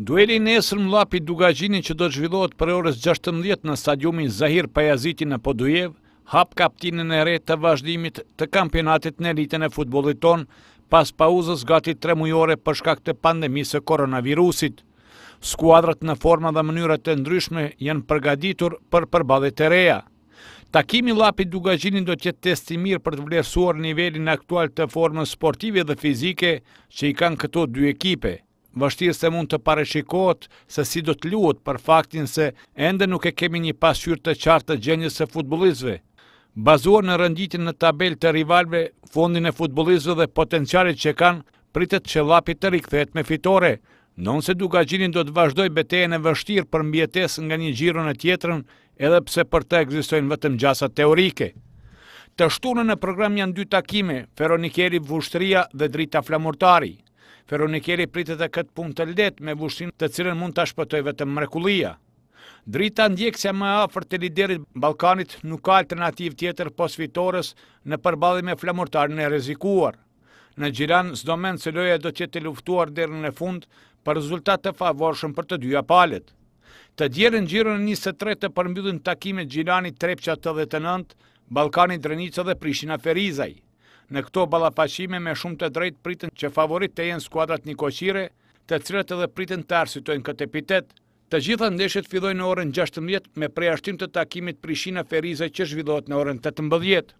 Dueli nesër esër më lapi Dugajini që do të zhvillohet për orës 16 në stadiumin Zahir Pajaziti në Podujev, hap kaptinën e re të vazhdimit të kampionatit në elitën e futbolit ton, pas pauzës gati tre mujore për shkak të pandemisë e koronavirusit. Skuadrat në forma dhe mënyrat e ndryshme jenë përgaditur për përbadhe të reja. Takimi lapit Dugajini do tjetë testimir për të vlerësuar nivelin aktual të formës sportive dhe fizike që i kanë këto dy ekipe vështirë se mund të pareqikot se si do të luot për faktin se ende nuk e kemi një pasyur të qartë të gjenjës e futbolizve. Bazuar në rënditin në tabel të rivalve, fondin e futbolizve dhe potencialit që kanë, pritet që lapit të rikthet me fitore, non se duka gjinin do të vazhdoj beteje e vështirë për mbjetes nga një gjiron e tjetërën, edhe pse për të egzistojnë vëtëm gjasat teorike. Të shtunë në program janë dy takime, Feronikeri Vushtria dhe Drita Flamurtari. Veronikeri pritet e këtë pun të let me vushtin të cilën mund të shpëtoj vetëm mrekulia. Drita ndjekëse më afer të liderit Balkanit nuk ka alternativ tjetër pos fitores në përbali me flamurtarën e rezikuar. Në gjiran, zdo men se loja do të luftuar dherën në fund për rezultat të favorshëm për të dyja palet. Të djerën gjirën 23 të përmbydhën takimet gjiranit 389, Balkanit Drenica dhe Prishina Ferizaj. Në këto balapashime me shumë të drejt pritën që favorit të jenë skuadrat një koqire, të cilat edhe pritën të arsitojnë këtë epitet. Të gjitha ndeshet fillojnë në orën 16 me preashtim të takimit Prishina Ferize që zhvillot në orën 18.